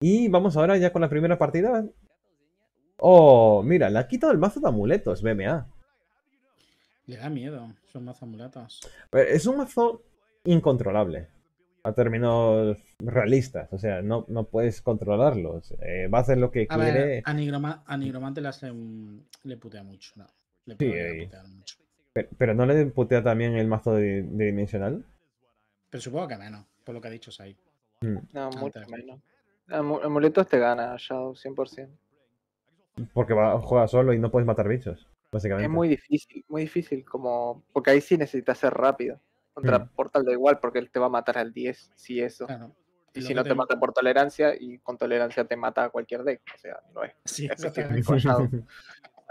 Y vamos ahora ya con la primera partida. Oh, mira, le ha quitado el mazo de amuletos, BMA. Le da miedo, son mazo amuletos. Es un mazo incontrolable. A términos realistas, o sea, no, puedes controlarlos. Eh, va a hacer lo que quiere. a, Nigromante le, putea mucho, no. Le sí, eh. mucho. Pero, no le putea también el mazo de, dimensional. Pero supongo que menos, por lo que ha dicho Sai. Mm. No, mucho menos. Amuletos te gana Shadow 100%. Porque juega solo y no puedes matar bichos, básicamente. Es muy difícil, muy difícil, como porque ahí sí necesitas ser rápido. Contra mm. Portal da igual, porque él te va a matar al 10, si eso. Y si no te... mata por tolerancia, y con tolerancia te mata a cualquier deck. O sea, no es. Sí,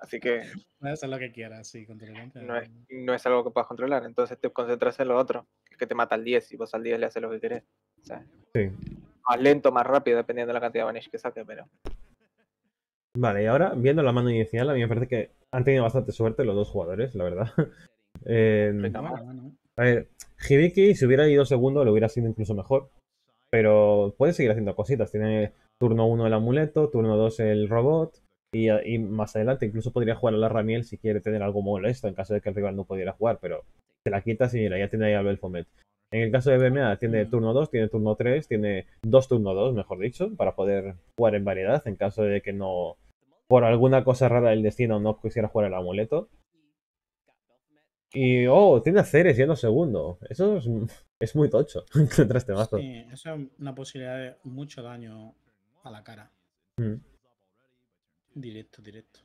Así que. Puedes hacer lo que quieras, sí, con tolerancia. No es, no es algo que puedas controlar. Entonces te concentras en lo otro, que te mata al 10 y vos al 10 le haces lo que querés. sí más lento, más rápido, dependiendo de la cantidad de Vanish que saque, pero. Vale, y ahora, viendo la mano inicial, a mí me parece que han tenido bastante suerte los dos jugadores, la verdad. Em, a ver, Hibiki, si hubiera ido segundo, lo hubiera sido incluso mejor. Pero puede seguir haciendo cositas. Tiene turno 1 el amuleto, turno 2 el robot. Y, más adelante incluso podría jugar a la Ramiel si quiere tener algo molesto en caso de que el rival no pudiera jugar. Pero se la quita y mira, ya tiene ahí al Belfomet. En el caso de BMA tiene turno 2, tiene turno 3, tiene 2 turno 2, mejor dicho, para poder jugar en variedad en caso de que no, por alguna cosa rara del destino, no quisiera jugar el amuleto. Y, oh, tiene a Ceres yendo segundo. Eso es, muy tocho contra este mazo. Sí, eso es una posibilidad de mucho daño a la cara. Mm. Directo, directo.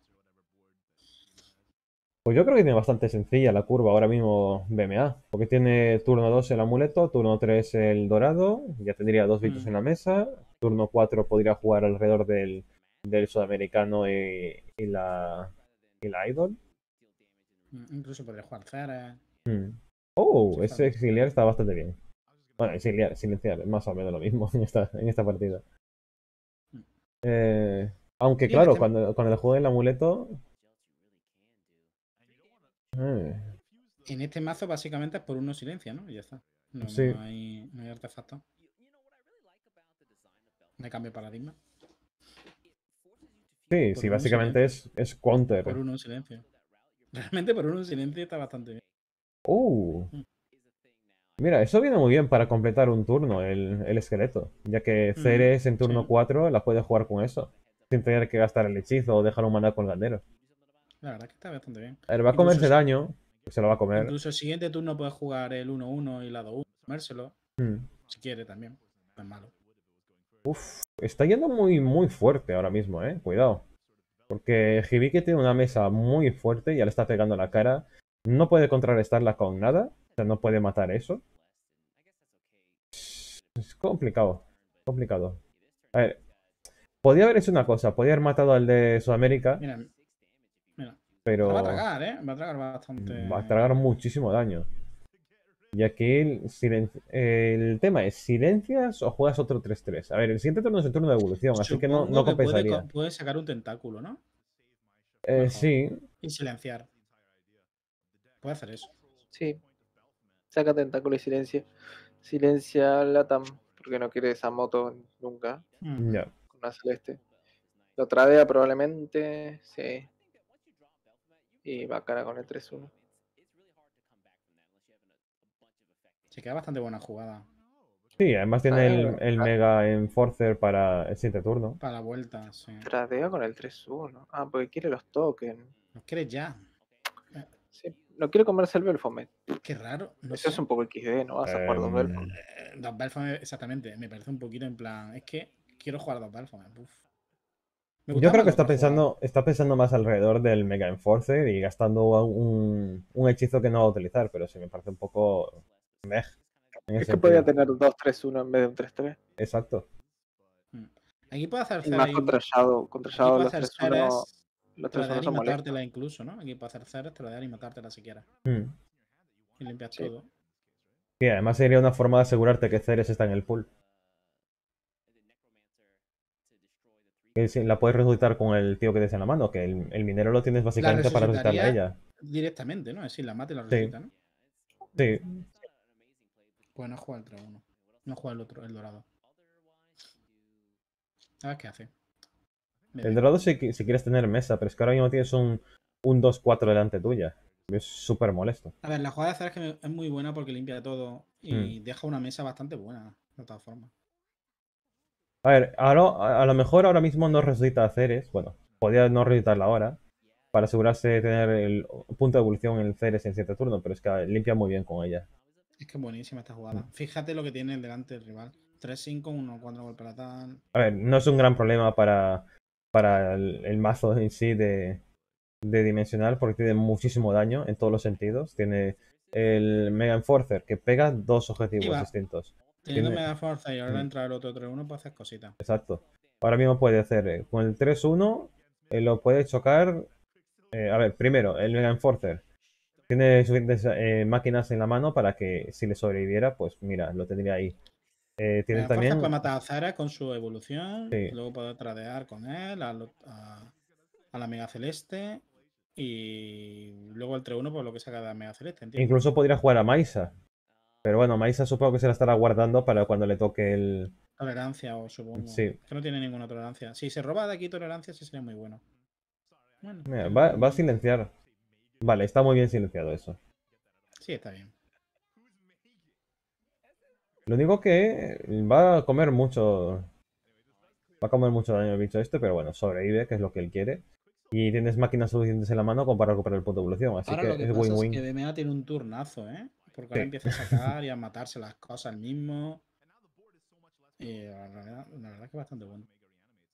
Pues yo creo que tiene bastante sencilla la curva ahora mismo BMA, porque tiene turno 2 el amuleto, turno 3 el dorado, ya tendría dos bichos mm. en la mesa, turno 4 podría jugar alrededor del, sudamericano y, la, y idol. Mm, incluso podría jugar Zara. Mm. Oh, ese exiliar está bastante bien. Bueno, exiliar, silenciar, es más o menos lo mismo en esta, partida. Eh, aunque claro, cuando, cuando le juegue el amuleto, Mm. En este mazo básicamente es por uno silencio, ¿no? Y ya está. No, hay, artefacto. Me cambio paradigma. Sí, sí, básicamente es, es, counter. Por uno silencio. Realmente por uno silencio está bastante bien. Uh mm. Mira, eso viene muy bien para completar un turno, el, esqueleto. Ya que Ceres en turno 4 la puede jugar con eso. Sin tener que gastar el hechizo o dejar un con el la verdad que está bastante bien. A ver, va a comerse daño, se lo va a comer. Incluso el siguiente turno puedes jugar el 1-1 y la 2-1, comérselo. Hmm. Si quiere también, no es malo. Uf, está yendo muy, muy fuerte ahora mismo, eh. Cuidado. Porque Hibiki tiene una mesa muy fuerte, ya le está pegando la cara. No puede contrarrestarla con nada. O sea, no puede matar eso. Es complicado. Complicado. A ver. Podía haber hecho una cosa. Podría haber matado al de Sudamérica. Mira, pero va a tragar, ¿eh? Va a tragar bastante. Va a tragar muchísimo daño. Y aquí el, el tema es, ¿silencias o juegas otro 3-3? A ver, el siguiente turno es el turno de evolución, así que no, no compensaría. Puedes sacar un tentáculo, ¿no? Eh, sí. Y silenciar. Puede hacer eso. Sí. Saca tentáculo y silencia. Silencia Latam, porque no quiere esa moto nunca. Mm. Ya. Con una celeste. Lo tradea probablemente, sí y va cara con el 3-1. Se queda bastante buena jugada. Sí, además tiene el, el Mega Enforcer para el siguiente turno. Para la vuelta, sí. con el 3-1. Ah, porque quiere los tokens. Los quiere ya. Sí, no quiere comerse el Belfomet. Qué raro. Eso es un poco XD, ¿no? Vas a jugar dos eh, Belfomet. Eh, exactamente. Me parece un poquito en plan. Es que quiero jugar dos Belfomet. Yo creo que está pensando, más alrededor del Mega Enforcer y gastando un, hechizo que no va a utilizar, pero sí me parece un poco meh. Es que podía tener 2-3-1 en vez de un 3-3. Exacto. Mm. Aquí puede hacer Ceres. más contra Shadow. Contra los 3-1 los 3 son matártela incluso, ¿no? Aquí puede hacer Ceres, te lo dar y matártela si mm. Y limpias todo. Sí, además sería una forma de asegurarte que Ceres está en el pool. la puedes resucitar con el tío que tienes en la mano, que el, minero lo tienes básicamente para resucitarla a ella. Directamente, ¿no? Es decir, la mate y la resucita, ¿no? Sí. Pues no juega el 3-1. No juega el otro, el dorado. A ver qué hace. el dorado si, si, quieres tener mesa, pero es que ahora mismo tienes un, un 2-4 delante tuya. Es súper molesto. A ver, la jugada de hacer es, que es muy buena porque limpia todo y hmm. deja una mesa bastante buena, de todas formas. A ver, a lo mejor ahora mismo no resucita Ceres, bueno, podría no resucitarla ahora, para asegurarse de tener el punto de evolución en el Ceres en cierto turno, pero es que limpia muy bien con ella. Es que buenísima esta jugada. Fíjate lo que tiene delante el rival. 3-5, 1-4 golpe A ver, no es un gran problema para, para el, mazo en sí de Dimensional, porque tiene muchísimo daño en todos los sentidos. Tiene el Mega Enforcer, que pega dos objetivos distintos. Teniendo Mega fuerza y ahora mm. entra el otro 3-1 para hacer cositas. Exacto. Ahora mismo puede hacer eh, con el 3-1 eh, lo puede chocar. Eh, a ver, primero, el Mega Enforcer tiene suficientes máquinas en la mano para que si le sobreviviera, pues mira, lo tendría ahí. tiene también. Puede matar a Zara con su evolución. Luego puede tradear con él a, la Mega Celeste. Y luego el 3-1 por lo que saca de la Mega Celeste. Incluso podría jugar a Maisa pero bueno, Maisa supongo que se la estará guardando para cuando le toque el. Tolerancia, o supongo. Sí. Que no tiene ninguna tolerancia. Si se roba de aquí tolerancia, sí sería muy bueno. va, va, a silenciar. Vale, está muy bien silenciado eso. Sí, está bien. Lo único que va a comer mucho. Va a comer mucho daño el bicho este, pero bueno, sobrevive, que es lo que él quiere. Y tienes máquinas suficientes en la mano como para recuperar el punto de evolución. Así que, es win-win. Es que tiene un turnazo, ¿eh? porque ahora empieza a sacar y a matarse las cosas mismo. Y eh, la verdad, es que es bastante bueno.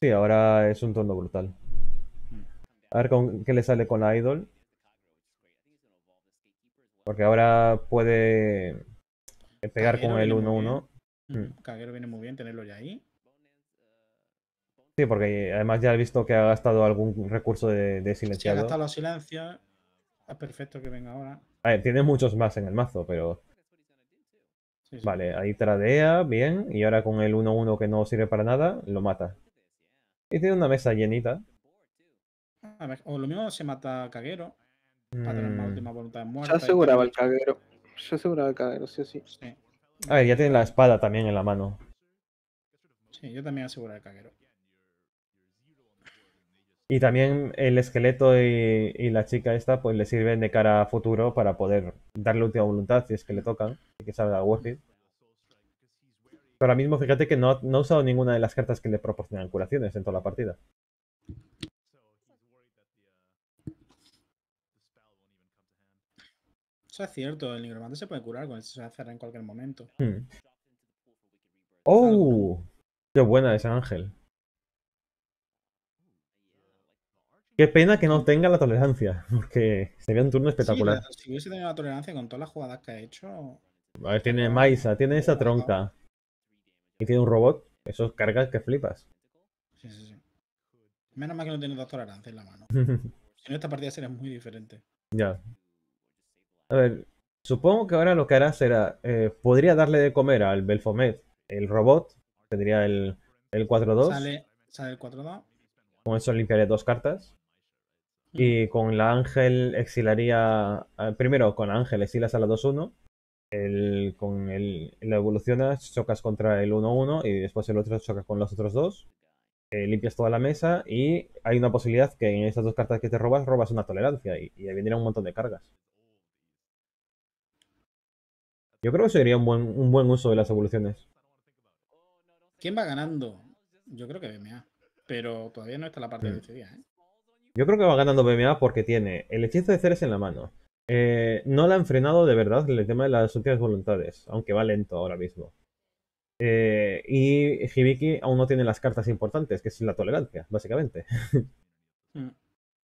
Sí, ahora es un tono brutal. Mm. A ver con, qué le sale con la Idol. Porque ahora puede pegar con el 1-1. Mm. Mm, viene muy bien tenerlo ya ahí. Sí, porque además ya he visto que ha gastado algún recurso de, de silenciado. Si ha gastado los silencios, es perfecto que venga ahora. A ver, tiene muchos más en el mazo, pero... Vale, ahí tradea, bien, y ahora con el 1-1 que no sirve para nada, lo mata. Y tiene una mesa llenita. A ver, o lo mismo se mata Caguero. Para tener última mm. voluntad muerte. Se aseguraba el Caguero. Se aseguraba el Caguero, sí, sí. sí. A ver, ya tiene la espada también en la mano. Sí, yo también aseguro el Caguero. Y también el esqueleto y, la chica esta pues le sirven de cara a futuro para poder darle última voluntad si es que le tocan y que salga worth it. Pero ahora mismo fíjate que no, ha usado ninguna de las cartas que le proporcionan curaciones en toda la partida. Eso es cierto, el nigromante se puede curar con a cerrar en cualquier momento. Hmm. ¡Oh! ¡Qué buena ese ángel! Qué pena que no tenga la tolerancia, porque sería un turno espectacular. si hubiese tenido la tolerancia con todas las jugadas que ha hecho. A ver, tiene Maisa, tiene esa tronca. Y tiene un robot. Esos cargas que flipas. Sí, sí, sí. Menos mal que no tiene dos tolerancias en la mano. En esta partida sería muy diferente. Ya. A ver, supongo que ahora lo que hará será. Eh, podría darle de comer al Belfomet el robot. Tendría el, el 4-2. Sale, sale el 4-2. Con eso limpiaré dos cartas. Y con la Ángel exilaría. Ah, primero, con Ángel exilas a la 2-1. con el, la evolucionas, chocas contra el 1-1 y después el otro chocas con los otros dos. Eh, limpias toda la mesa y hay una posibilidad que en esas dos cartas que te robas, robas una tolerancia y, ahí vendría un montón de cargas. Yo creo que sería un buen, buen uso de las evoluciones. ¿Quién va ganando? Yo creo que BMA, pero todavía no está la parte mm. de decidida. ¿eh? Yo creo que va ganando BMA porque tiene el hechizo de Ceres en la mano. Eh, no la han frenado de verdad el tema de las últimas voluntades, aunque va lento ahora mismo. Eh, y Hibiki aún no tiene las cartas importantes, que es la tolerancia, básicamente. Mm.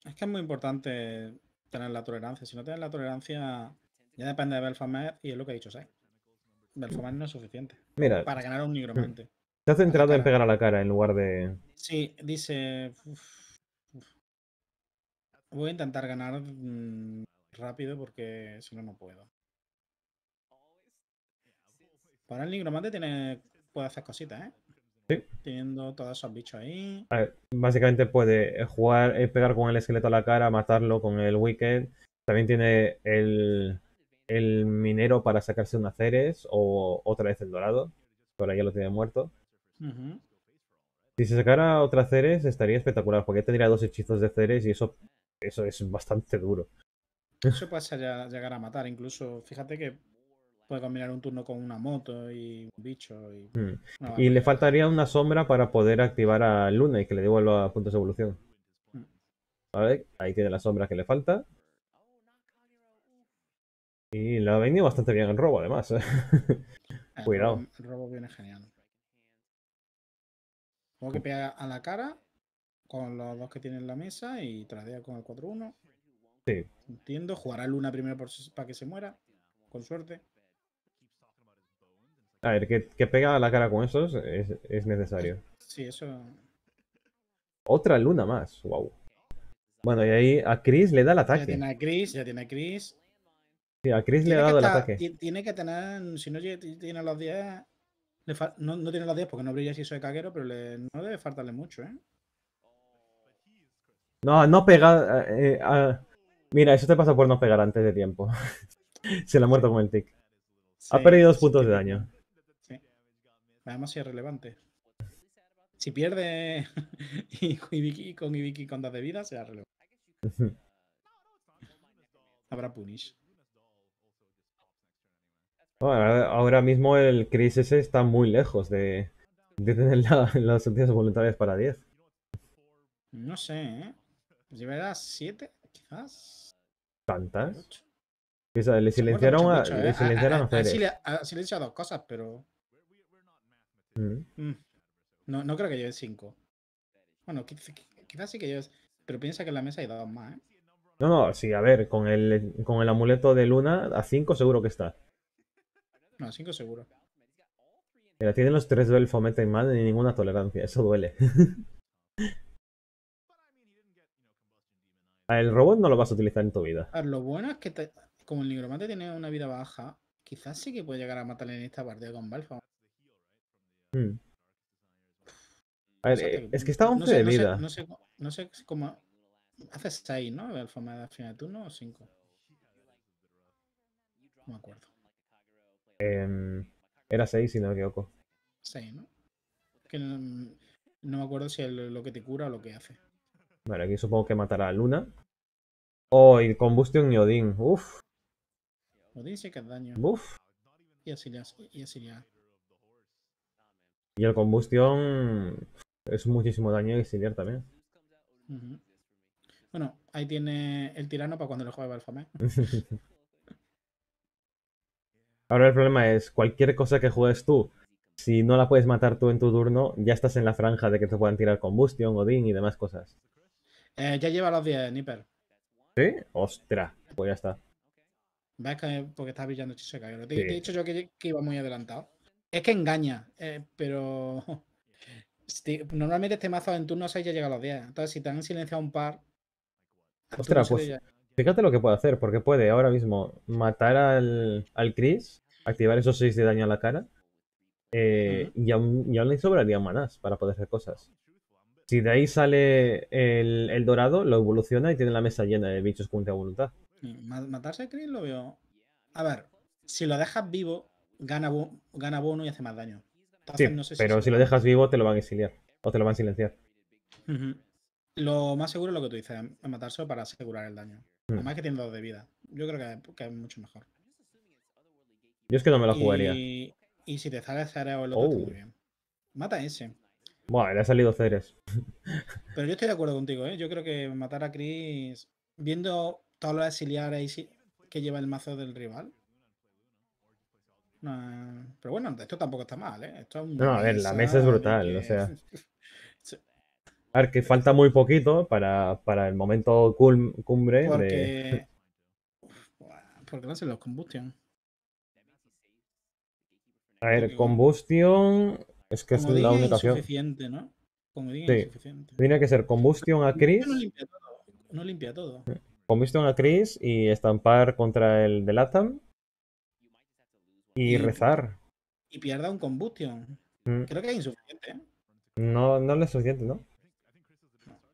Es que es muy importante tener la tolerancia. Si no tienes la tolerancia, ya depende de Belfamer y es lo que ha dicho Sai. Belfamer no es suficiente. Mira, para ganar un mm. nigromante. Se ha centrado en pegar a la cara en lugar de. Sí, dice. Voy a intentar ganar mm, rápido porque si no, no puedo. Para el nigromante tiene, puede hacer cositas, ¿eh? Sí. Teniendo todos esos bichos ahí. básicamente puede jugar, eh, pegar con el esqueleto a la cara, matarlo con el Wicked. También tiene el, el minero para sacarse un Ceres o otra vez el dorado. Ahora ya lo tiene muerto. Si se sacara otra Ceres estaría espectacular, porque tendría dos hechizos de Ceres y eso eso es bastante duro. Eso pasa llegar a matar, incluso, fíjate que puede combinar un turno con una moto y un bicho. Y, mm. le faltaría una sombra para poder activar a Luna y que le devuelva puntos de evolución. Mm. Vale, ahí tiene la sombra que le falta. Y la ha venido bastante bien en robo, además. ¿eh? Cuidado. el robo viene genial. Como que mm. pega a la cara con los dos que tiene en la mesa y tradea con el 4-1. Sí. Entiendo, jugará Luna primero para que se muera, con suerte. A ver, que, pega la cara con esos es, necesario. Sí, eso. Otra luna más, wow. Bueno, y ahí a Chris le da el ataque. Ya tiene a Chris, ya tiene a Chris. Sí, a Chris le ha dado el ataque. Tiene que tener, si no tiene los 10, no, tiene los 10 porque no brilla si soy caguero, pero no debe faltarle mucho, ¿eh? No, no ha Eh, eh ah, mira, eso te pasa por no pegar antes de tiempo. Se le ha muerto con el tick ha perdido dos puntos de daño. Sí. Además, es relevante. Si pierde y, con y con dos de vida, será relevante. Habrá punish. ahora mismo el crisis está muy lejos de, de tener las opciones voluntarias para 10. No sé, ¿eh? ¿Llevará pues siete, quizás? ¿Tantas? le ¿eh? silenciaron a, le silenciaron a, a, silenciado dos cosas, pero... Mm. No, no creo que lleve cinco. Bueno, quizás, sí que lleves... Pero piensa que en la mesa hay dos más, ¿eh? No, no, sí, a ver, con el, con el amuleto de luna a 5 seguro que está. No, a 5 seguro. Mira, tienen los tres del Fomento y mal ni ninguna tolerancia, eso duele. El robot no lo vas a utilizar en tu vida. lo bueno es que como el nigromante tiene una vida baja, quizás sí que puede llegar a matarle en esta partida con Balfa. Hmm. A ver, eh, es que está un 11 de vida. no, sé, cómo. Hace 6, ¿no? Balfa me da final de turno o 5. No me acuerdo. Em, era 6, si no me equivoco. 6, ¿no? Que no, me acuerdo si es lo que te cura o lo que hace. Vale, aquí supongo que matará a Luna. Oh, y Combustión y Odín. Uf. Odín sí que es daño. Uf. Y Y, y el Combustión es muchísimo daño y Asiliar también. Bueno, ahí tiene el tirano para cuando le juegue Balfame. Ahora el problema es, cualquier cosa que juegues tú, si no la puedes matar tú en tu turno, ya estás en la franja de que te puedan tirar Combustion, Odín y demás cosas. Eh, ya lleva los 10, Nipper. ¿Sí? Ostras, pues ya está. ¿Ves que eh, porque estás pillando Chiseka? Te, te he dicho yo que, iba muy adelantado. Es que engaña, eh, pero. Este, normalmente este mazo en turno 6 ya llega a los 10. Entonces, si te han silenciado un par. Ostras, pues. Fíjate lo que puede hacer, porque puede ahora mismo matar al, al Chris, activar esos 6 de daño a la cara. Eh, y, aún, aún, le sobraría manás para poder hacer cosas. Si de ahí sale el, dorado, lo evoluciona y tiene la mesa llena de bichos con a voluntad. ¿Matarse Chris lo veo? A ver, si lo dejas vivo, gana, bono y hace más daño. pero si lo dejas vivo, te lo van a exiliar o te lo van a silenciar. Lo más seguro es lo que tú dices, matarse para asegurar el daño. Hmm. Además que tiene dos de vida. Yo creo que, es mucho mejor. Yo es que no me lo jugaría. Y, si te sale Cerebro, el que oh. que Mata ese. Bueno, le ha salido Ceres. Pero yo estoy de acuerdo contigo, ¿eh? Yo creo que matar a Chris, viendo todos los exiliares que lleva el mazo del rival. pero bueno, esto tampoco está mal, ¿eh? no, a ver, la mesa es brutal, o sea. A ver, que falta muy poquito para, el momento cumbre. Porque... De... Porque no hacen los combustión. A ver, combustión... Es que es la única opción. ¿no? Como sí. suficiente. Tiene que ser combustión a Chris. No limpia todo. No Combustión a Chris y estampar contra el de Latam. Y, rezar. Y pierda un combustión. Mm. Creo que es insuficiente. ¿eh? No, no es suficiente, ¿no?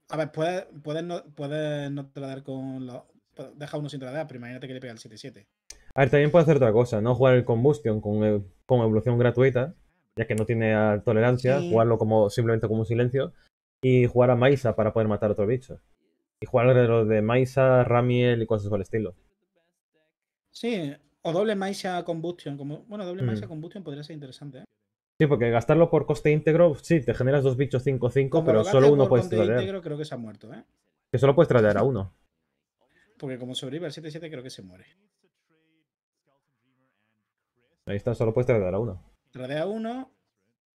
A ver, puedes, no, puedes no tratar con Deja uno sin tratar, pero imagínate que le pega el 7-7. A ver, también puede hacer otra cosa, no jugar el Combustion con, con evolución gratuita ya que no tiene ah, tolerancia, jugarlo como simplemente como un silencio y jugar a Maisa para poder matar a otro bicho. Y jugar lo de Maisa, Ramiel y cosas por el estilo. Sí, o doble Maisa Combustion. Como, bueno, doble mm. Maisa Combustion podría ser interesante. ¿eh? Sí, porque gastarlo por coste íntegro, sí, te generas dos bichos 5-5, pero solo uno puedes traer. creo que se ha muerto, ¿eh? Que solo puedes traer a uno. Porque como sobrevive al 7-7 creo que se muere. Ahí está, solo puedes traer a uno uno.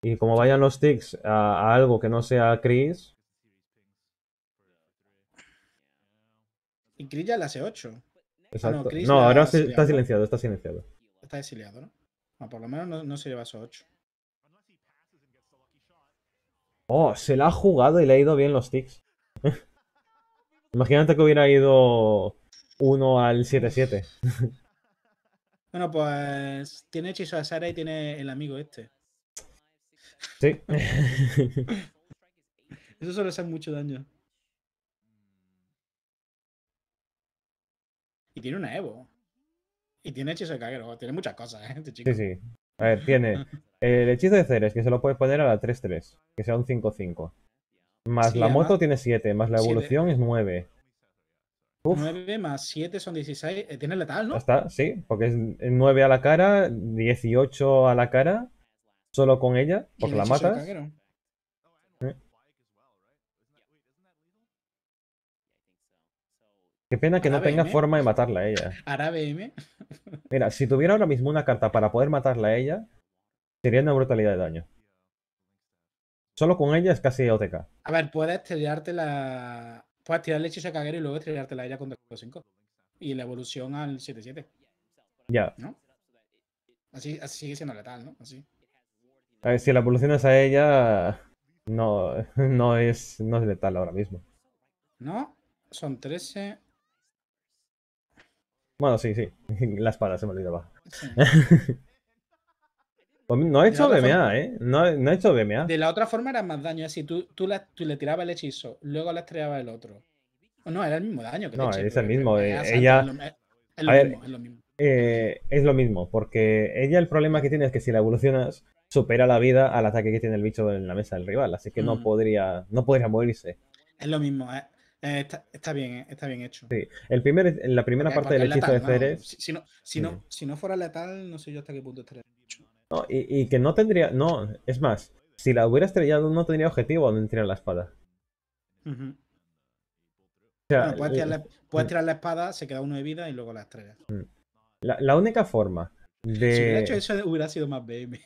Y como vayan los tics a, algo que no sea Chris. Y Chris ya le hace 8. Ah, no, ahora está silenciado, está silenciado. Está exiliado, ¿no? por lo menos no, se lleva esos 8. Oh, se la ha jugado y le ha ido bien los tics Imagínate que hubiera ido 1 al 7-7. Bueno, pues tiene hechizo a Sara y tiene el amigo este. Sí. Eso suele hace mucho daño. Y tiene una Evo. Y tiene hechizo de caguero. Tiene muchas cosas, ¿eh? Este chico. Sí, sí. A ver, tiene el hechizo de Ceres, que se lo puedes poner a la 3-3, que sea un 5-5. Más la moto tiene 7, más la evolución es 9. 9 más 7 son 16. Eh, tiene letal, ¿no? está, sí, porque es 9 a la cara, 18 a la cara, solo con ella, porque la matas. Qué pena que no tenga forma de matarla a ella. Ara BM? Mira, si tuviera ahora mismo una carta para poder matarla a ella, sería una brutalidad de daño. Solo con ella es casi OTK. A ver, puedes tirarte la, puedes tirar el hechizo de caguero y luego estrellártela a ella con 2.5. Y la evolución al 7-7. Ya. ¿No? Así, sigue siendo letal, ¿no? Así. A ver, si la evolucionas a ella, no, no, es, no es letal ahora mismo. ¿No? Son 13. Bueno, sí, sí. Las palas se me olvidaba. Pues no ha hecho BMA, ¿eh? No, ha hecho BMA. De la otra forma era más daño, si tú, tú, le tirabas el hechizo, luego la estrellabas el otro. Oh, no, era el mismo daño que No, es el mismo. Eh, ella... Es lo, mismo, es lo mismo. Eh, es lo mismo, porque ella el problema que tiene es que si la evolucionas, supera la vida al ataque que tiene el bicho en la mesa del rival, así que no mm. podría no podría morirse. Es lo mismo, eh. eh está, bien, está bien hecho. Sí. El primer, la primera parte del hechizo de Ceres. si, no, fuera letal, no sé yo hasta qué punto estaría bicho. No, y, que no tendría. No, es más, si la hubiera estrellado, no tendría objetivo donde tirar la espada. puedes, eh, eh, tirar la, espada, se queda uno de vida y luego la estrellas. Mm. La, única forma de. Si hubiera hecho eso, hubiera sido más BM.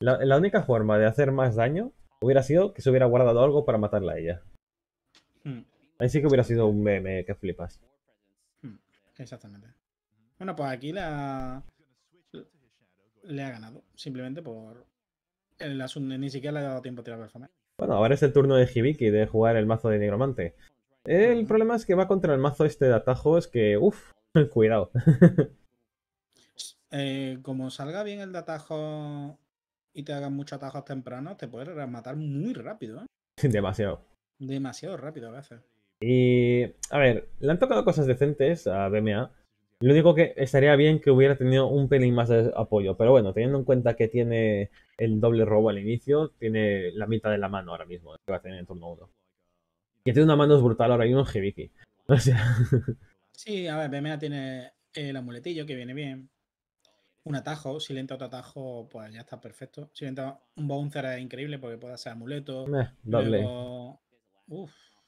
La, única forma de hacer más daño hubiera sido que se hubiera guardado algo para matarla a ella. Mm. Ahí sí que hubiera sido un B.M. que flipas. Mm, exactamente. Bueno, pues aquí la, le ha ganado. Simplemente por. El asunto, ni siquiera le ha dado tiempo a tirar personal Bueno, ahora es el turno de Hibiki de jugar el mazo de Negromante. El problema es que va contra el mazo este de atajo, es que, uff, cuidado. Eh, como salga bien el de atajo y te hagan muchos atajos tempranos, te puedes matar muy rápido. ¿eh? Demasiado. Demasiado rápido gracias. Y, a ver, le han tocado cosas decentes a BMA, lo único que estaría bien que hubiera tenido un pelín más de apoyo, pero bueno, teniendo en cuenta que tiene el doble robo al inicio, tiene la mitad de la mano ahora mismo, que va a tener en turno uno. Que tiene una mano es brutal ahora mismo Hibiki. O Sí, a ver, Bemea tiene el amuletillo que viene bien. Un atajo, si le entra otro atajo, pues ya está perfecto. Si le entra un bouncer es increíble porque puede hacer amuleto. Eh, doble.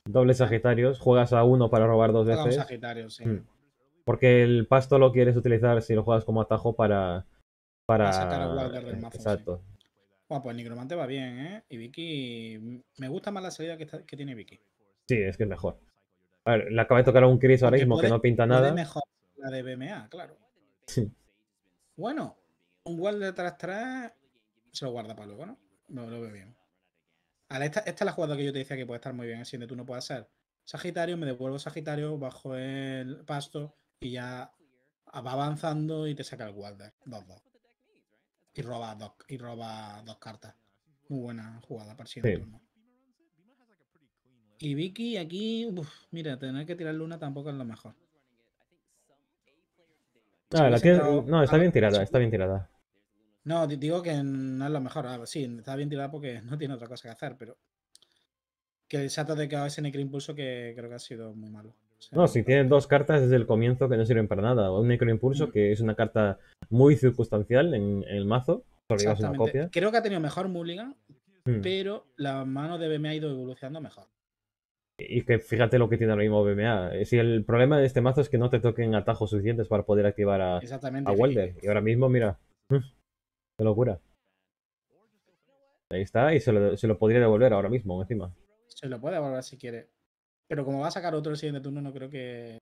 Doble Sagitarios, juegas a uno para robar dos veces. Sagitarios, sí. Mm. Porque el pasto lo quieres utilizar si lo juegas como atajo para. Para, sacar a del mazo. Exacto. Bueno, pues Nigromante va bien, ¿eh? Y Vicky. Mm, me gusta más la salida que, tiene Vicky. Sí, es que es mejor. A ver, le acaba de tocar a un Chris ahora mismo que no pinta nada. mejor la de BMA, claro. Sí. Bueno, un Walder tras tras se lo guarda para luego, ¿no? No lo veo bien. esta, esta, es la jugada que yo te decía que puede estar muy bien. Así que tú no puedes hacer. Sagitario, me devuelvo Sagitario, bajo el pasto, y ya va avanzando y te saca el Walder. 2-2. Y roba dos, y roba dos cartas. Muy buena jugada para sí. Y Vicky aquí, mira, tener que tirar luna tampoco es lo mejor. Ah, no, está bien tirada, está bien tirada. No, digo que no es lo mejor. Ah, sí, está bien tirada porque no tiene otra cosa que hacer, pero. Que el sato de a en el Impulso que creo que ha sido muy malo. No, si tienen dos cartas desde el comienzo que no sirven para nada, un microimpulso, que es una carta muy circunstancial en, el mazo, Creo que ha tenido mejor Mulligan, hmm. pero la mano de BMA ha ido evolucionando mejor. Y que fíjate lo que tiene ahora mismo BMA. Eh, si el problema de este mazo es que no te toquen atajos suficientes para poder activar a, Welder. Y ahora mismo, mira, qué locura. Ahí está, y se lo, se lo podría devolver ahora mismo, encima. Se lo puede devolver si quiere. Pero como va a sacar otro el siguiente turno, no creo que.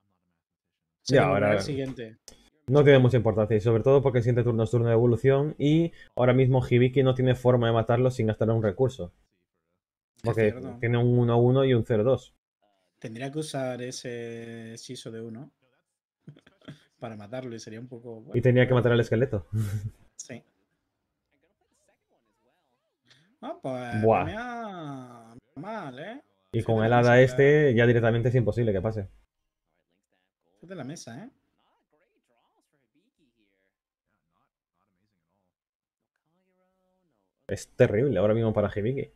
ahora. El siguiente. No tiene mucha importancia, y sobre todo porque el siguiente turno es turno de evolución. Y ahora mismo Hibiki no tiene forma de matarlo sin gastar un recurso. Porque tiene un 1-1 y un 0-2. Tendría que usar ese hechizo de 1 para matarlo y sería un poco. y tenía que matar al esqueleto. sí. Ah, pues. Mal, ¿eh? Y con el hada este ya directamente es imposible que pase. de la mesa, ¿eh? Es terrible ahora mismo para Hibiki.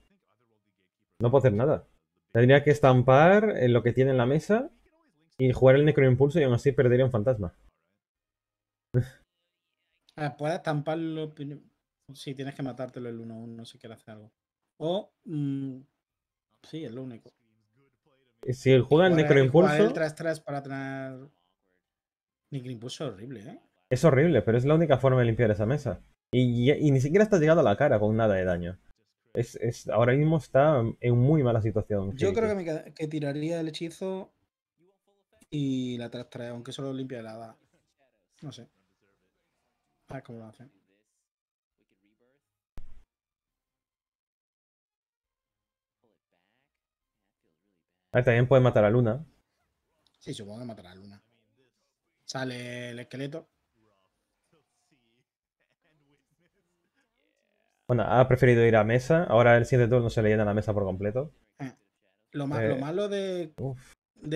No puedo hacer nada. Tendría que estampar lo que tiene en la mesa y jugar el necroimpulso y aún así perdería un fantasma. Ah, puedes estamparlo si sí, tienes que matártelo el 1-1 si quieres hacer algo. O mm, Sí, es lo único. Eh, si el juega el Necroimpulso. Tras, tras para atrás. Necroimpulso es horrible, ¿eh? Es horrible, pero es la única forma de limpiar esa mesa. Y, ni siquiera está llegado a la cara con nada de daño. Es, ahora mismo está en muy mala situación. Yo creo que, tiraría el hechizo y la trastrae, aunque solo limpia hada No sé. A ver cómo lo hacen. también puede matar a Luna. Sí, supongo que matará a Luna. Sale el esqueleto. Bueno, ha preferido ir a mesa. Ahora el siguiente turno se le llena la mesa por completo. Ah, lo, eh, malo de,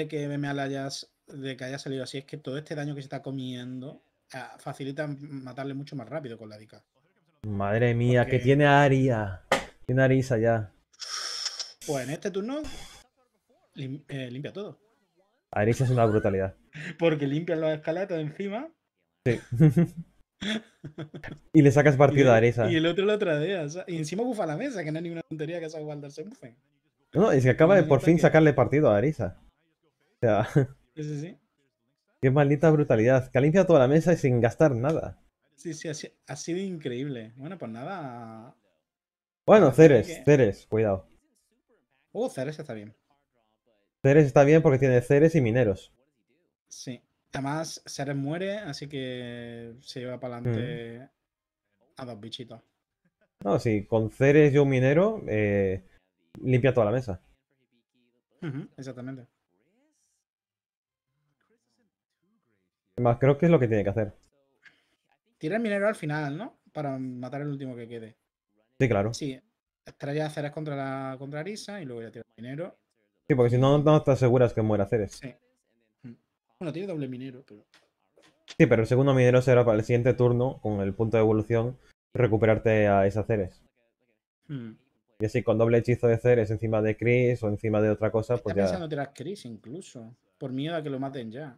que me de que haya salido así es que todo este daño que se está comiendo ah, facilita matarle mucho más rápido con la dica. Madre mía, que tiene Aria. Tiene Arisa ya. Pues en este turno eh, limpia todo. Arisa es una brutalidad. Porque limpias los escalatos encima. Sí. y le sacas partido a Arisa. Y el otro lo tradea. O y encima bufa la mesa, que no hay ninguna tontería que haga Waldar se bufe. No, es que acaba de por fin sacarle partido a Arisa. O sea. Sí, sí, sí. Qué maldita brutalidad. Que limpia toda la mesa y sin gastar nada. Sí, sí, ha sido, increíble. Bueno, pues nada. Bueno, Ceres, Ceres, cuidado. Oh, Ceres está bien. Ceres está bien porque tiene Ceres y mineros. Sí. Además, Ceres muere, así que se lleva para adelante mm. a dos bichitos. No, sí, con Ceres y un minero eh, limpia toda la mesa. exactamente. Más creo que es lo que tiene que hacer. Tira el minero al final, ¿no? Para matar el último que quede. Sí, claro. Sí. a Ceres contra la contra Arisa y luego ya tira el minero Sí, porque si no, no estás seguras que muera Ceres. Sí. Bueno, tiene doble minero, pero. Sí, pero el segundo minero será para el siguiente turno, con el punto de evolución, recuperarte a esa Ceres. Hmm. Y así con doble hechizo de Ceres encima de Chris o encima de otra cosa, pues ya. Chris incluso, por miedo a que lo maten ya.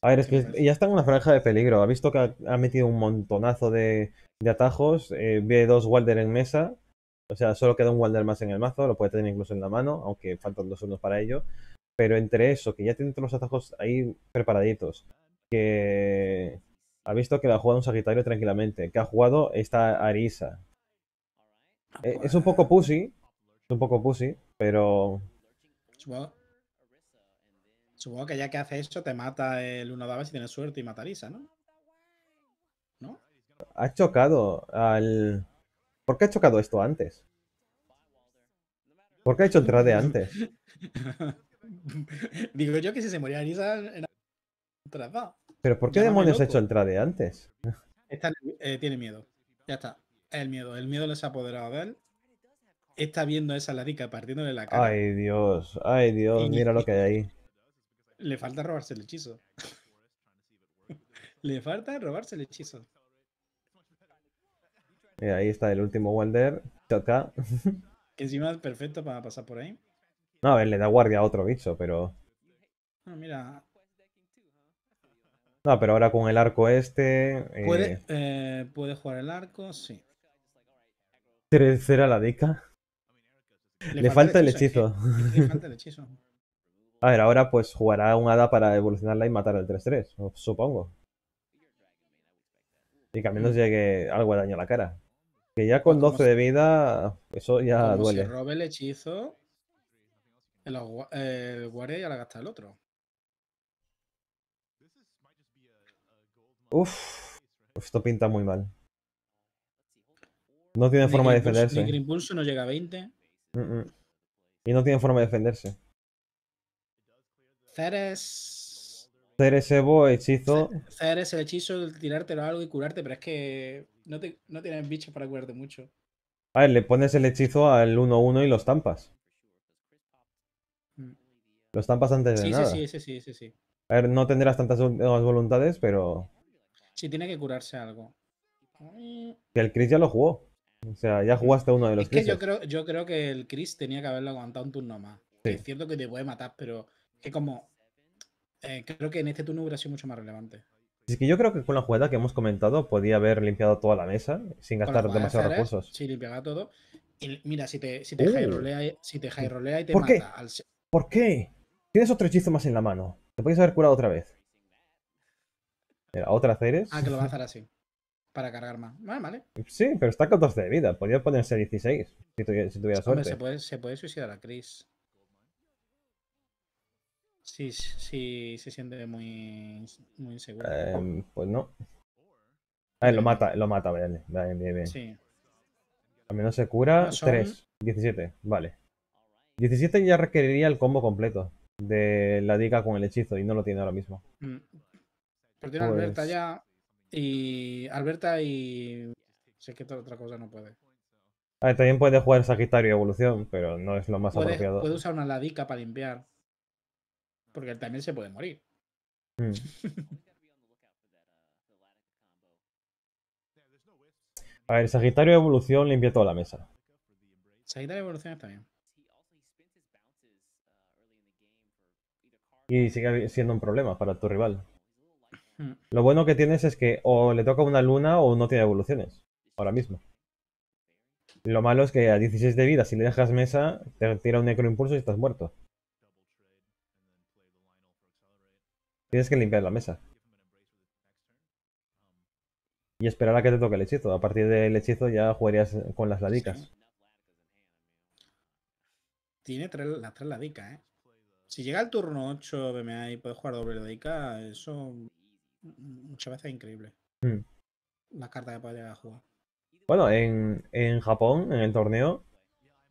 A ver, es que pues. ya está en una franja de peligro. Ha visto que ha, metido un montonazo de, atajos. Eh, ve dos Walder en mesa. O sea, solo queda un Walder más en el mazo, lo puede tener incluso en la mano, aunque faltan dos turnos para ello. Pero entre eso, que ya tiene todos los atajos ahí preparaditos, que ha visto que la ha jugado un Sagitario tranquilamente, que ha jugado esta Arisa. Eh, es un poco pussy, es un poco pussy, pero... Supongo, que ya que hace eso te mata el 1 daba si tienes suerte y mata Arisa, ¿no? ¿No? Ha chocado al... ¿Por qué ha chocado esto antes? ¿Por qué ha hecho el trade antes? Digo yo que si se moría Anisa era Pero ¿por qué demonios ha hecho el trade eh, antes? tiene miedo. Ya está. El miedo. El miedo les ha apoderado de él. Está viendo esa ladica partiéndole la cara. Ay, Dios. Ay, Dios. mira lo que hay ahí. Le falta robarse el hechizo. Le falta robarse el hechizo. Eh, ahí está el último Welder. toca Que encima es perfecto para pasar por ahí. No, a ver, le da guardia a otro bicho, pero. No, ah, mira. No, pero ahora con el arco este. Eh, eh, puede, jugar el arco, sí. Tercera la dica. Le, falta el hechizo. Le falta el hechizo. A ver, ahora pues jugará un hada para evolucionarla y matar al 3-3, supongo. Y que al menos mm. llegue algo de daño a la cara. Que ya con 12 de vida, eso ya duele. Si robe el hechizo, el, guardia ya la gasta el otro. Uf, esto pinta muy mal. No tiene forma de defenderse. Ni impulso no llega a 20. Y no tiene forma de defenderse. Ceres. Ceres Evo, hechizo. Ceres el hechizo, tirártelo algo y curarte, pero es que no, tienen bichos para curarte mucho. A ah, ver, le pones el hechizo al 1-1 y los tampas. Mm. Los tampas antes de nada. Sí, sí, sí, sí, sí. A ver, no tendrás tantas voluntades, pero... Sí, tiene que curarse algo. Que el Chris ya lo jugó. O sea, ya mm. jugaste uno de los Es que yo creo, yo creo que el Chris tenía que haberlo aguantado un turno más. Es cierto que te puede matar, pero es como... Eh, creo que en este turno hubiera sido mucho más relevante. Es que yo creo que con la jugada que hemos comentado podía haber limpiado toda la mesa sin gastar demasiados ¿eh? recursos. Sí, limpiaba todo. Y mira, si te, si te uh. si te high y te ¿Por mata Qué? ¿Por qué? Tienes otro hechizo más en la mano. Te puedes haber curado otra vez. Mira, otra Ceres. Ah, que lo va a hacer así. Para cargar más. Vale, vale. Sí, pero está con 12 de vida. Podría ponerse 16 si, tuviera, si suerte. se puede, se puede suicidar a Chris. Sí, sí, se siente muy, muy inseguro. Eh, pues no. A ah, lo mata, lo mata, bien, bien, bien. Sí. menos se cura. 3, 17, vale. 17 ya requeriría el combo completo de la D.I.C.A. con el hechizo y no lo tiene ahora mismo. Mm. Pero tiene pues Alberta ya y Alberta y sé que otra cosa no puede. A ah, ver, también puede jugar Sagitario y Evolución, pero no es lo más apropiado. Puede usar una ladica para limpiar porque él también se puede morir. Hmm. A ver, Sagitario de Evolución limpia toda la mesa. Sagitario Evolución está Y sigue siendo un problema para tu rival. Hmm. Lo bueno que tienes es que o le toca una luna o no tiene evoluciones. Ahora mismo. Lo malo es que a 16 de vida, si le dejas mesa, te tira un necroimpulso y estás muerto. Tienes que limpiar la mesa. Y esperar a que te toque el hechizo. A partir del hechizo ya jugarías con las ladicas. Tiene las tres ladicas, ¿eh? Si llega el turno 8 BMA y puedes jugar doble ladica, eso muchas veces es increíble. Hmm. La carta cartas que puedes a jugar. Bueno, en, Japón, en el torneo,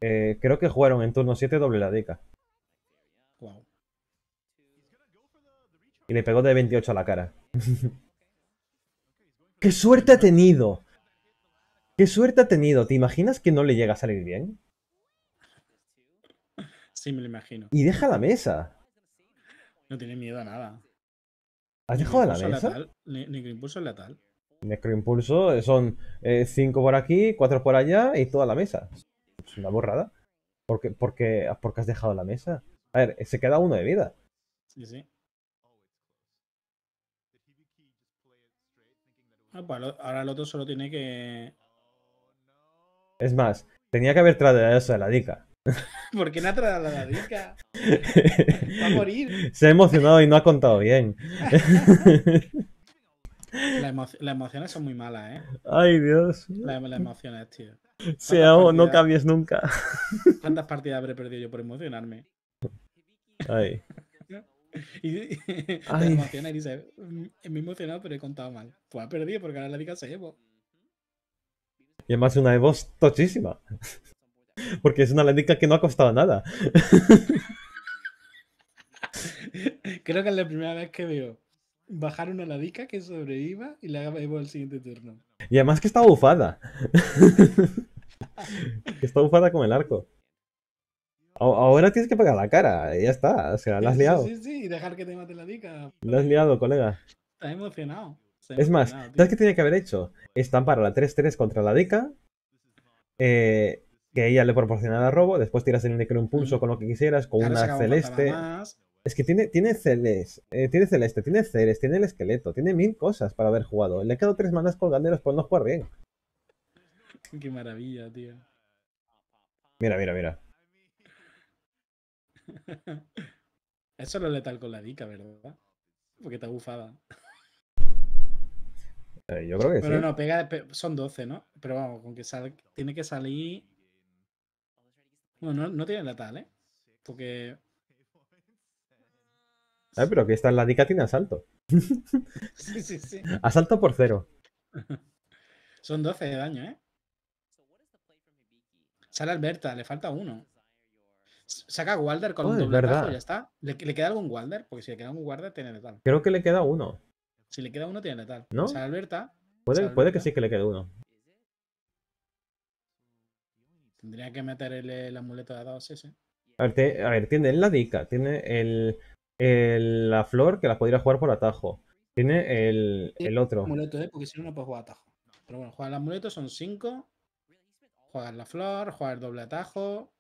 eh, creo que jugaron en turno 7 doble ladica. Wow. Y le pegó de 28 a la cara. ¡Qué suerte ha tenido! ¡Qué suerte ha tenido! ¿Te imaginas que no le llega a salir bien? Sí, me lo imagino. Y deja la mesa. No tiene miedo a nada. ¿Has dejado la mesa? Necroimpulso es letal. Necroimpulso eh, son 5 eh, por aquí, 4 por allá y toda la mesa. Es una borrada. Porque, qué porque has dejado la mesa. A ver, se queda uno de vida. Sí, sí. Ah, pues, ahora el otro solo tiene que. Es más, tenía que haber tratado eso de la dica. ¿Por qué no ha traído la dica? Va a morir. Se ha emocionado y no ha contado bien. las emociones son muy malas, ¿eh? Ay, Dios. las emociones, tío. Sea no cambies nunca. ¿Cuántas partidas habré perdido yo por emocionarme? Ay. y, te emociona y dice mm, me emocionado, pero he contado mal. Pues ha perdido porque ahora la dica se Evo. Y además es una Evo tochísima. porque es una ladica que no ha costado nada. Creo que es la primera vez que veo bajar una ladica que sobreviva y la haga Evo al siguiente turno. Y además que está bufada. Que está bufada con el arco. Ahora tienes que pagar la cara, ya está, o sea, la has liado. Sí, sí, sí, dejar que te mate la dica. Lo has liado, colega. Está emocionado. es más, ¿sabes qué tenía que haber hecho? Estampar la 3-3 contra la dica, eh, que ella le proporcionara robo, después tiras el impulso con lo que quisieras, con una celeste. Es que tiene, tiene, celes, eh, tiene celeste, tiene ceres, tiene el esqueleto, tiene mil cosas para haber jugado. Le he quedado tres manas colganderos por no jugar bien. Qué maravilla, tío. Mira, mira, mira. Eso lo letal con la dica, ¿verdad? Porque te bufada. Eh, yo creo que Pero no, pega, son 12, ¿no? Pero vamos, con que tiene que salir. Bueno, no, no tiene letal, ¿eh? Porque. pero que esta en la dica tiene asalto. sí, sí, sí. Asalto por cero. Son 12 de daño, ¿eh? Sale Alberta, le falta uno. Saca Walder con un doble y ya está. ¿Le, ¿Le, queda algún Walder? Porque si le queda un Walder, tiene letal. Creo que le queda uno. Si le queda uno, tiene letal. ¿No? Alberta. Puede, puede que sí que le quede uno. Tendría que meter el, amuleto de dados ese. A ver, a ver, tiene la dica, tiene el, el, la flor que la podría jugar por atajo. Tiene el, el otro. Amuleto, ¿eh? Porque si no, no puede jugar atajo. Pero bueno, jugar el amuleto son cinco Jugar la flor, jugar el doble atajo.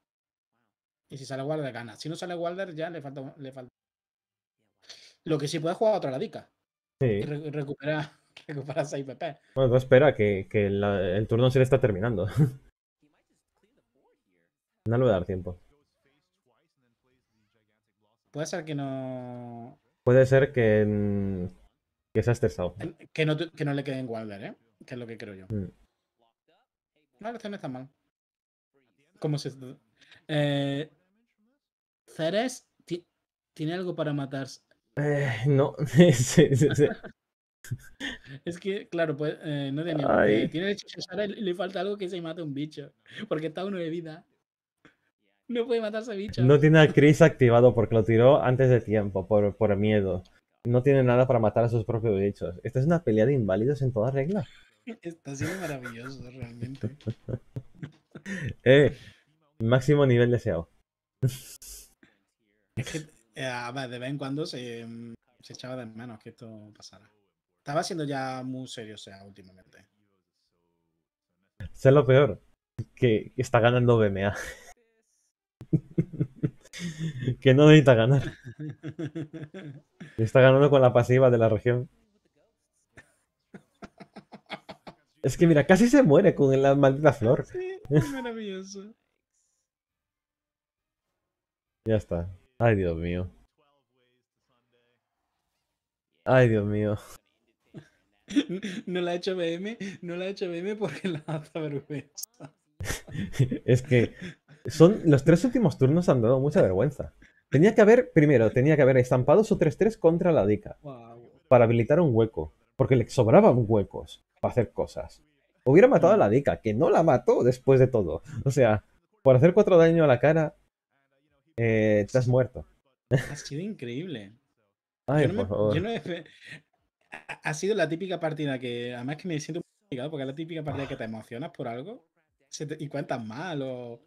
Y si sale Walder, gana. Si no sale Wilder, ya le falta. Le falta... Lo que sí puede jugar otra ladica. Sí. recuperar, 6 PP. Bueno, espera que, el turno se le está terminando. no le voy a dar tiempo. Puede ser que no. Puede ser que. Que se ha estresado. Que no, que no le quede Wilder, ¿eh? Que es lo que creo yo. Mm. No, la me está mal. Como se, eh, Ceres tiene algo para matarse. Eh, no, es que, claro, pues eh, no tiene nada le falta algo que se mate un bicho. Porque está uno de vida. No puede matarse bicho. No tiene a Chris activado porque lo tiró antes de tiempo, por, por miedo. No tiene nada para matar a sus propios bichos. Esta es una pelea de inválidos en toda regla. Está siendo maravilloso, realmente. eh, Máximo nivel deseado. Eh, de vez en cuando se, mm, echaba de manos que esto pasara. Estaba siendo ya muy serio, sea, últimamente. Sé lo peor, que está ganando BMA. que no necesita ganar. Está ganando con la pasiva de la región. Es que mira, casi se muere con la maldita flor. maravilloso. Ya está. Ay, Dios mío. Ay, Dios mío. No la ha hecho BM, no la ha hecho BM porque la hace vergüenza. es que son los tres últimos turnos han dado mucha vergüenza. Tenía que haber, primero, tenía que haber estampado su 3-3 contra la Dica. Para habilitar un hueco. Porque le sobraban huecos para hacer cosas. Hubiera matado a la Dica, que no la mató después de todo. O sea, por hacer cuatro daño a la cara, eh, estás muerto. Ha sido increíble. ha sido la típica partida que, además que me siento muy complicado porque es la típica partida que te ah. emocionas por algo y cuentas mal o,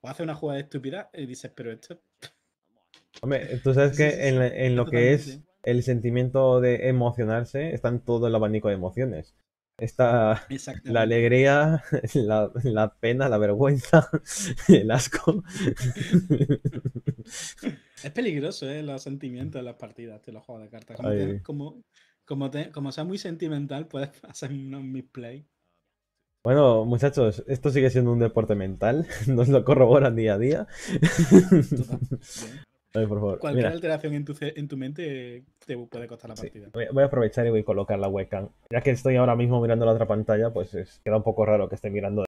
o haces una jugada estúpida y dices, pero esto... Hombre, tú sabes que en, lo que es el sentimiento de emocionarse, están todo el abanico de emociones. Está la alegría, la, pena, la vergüenza, el asco. Es peligroso, ¿eh? Los sentimientos de las partidas, de los juegos de cartas. Como, como, como, sea muy sentimental, puedes hacer unos misplay Bueno, muchachos, esto sigue siendo un deporte mental, nos lo corroboran día a día. Cualquier alteración en tu, en tu, mente te puede costar la partida. Voy a aprovechar y voy a colocar la webcam. Ya que estoy ahora mismo mirando la otra pantalla, pues queda un poco raro que esté mirando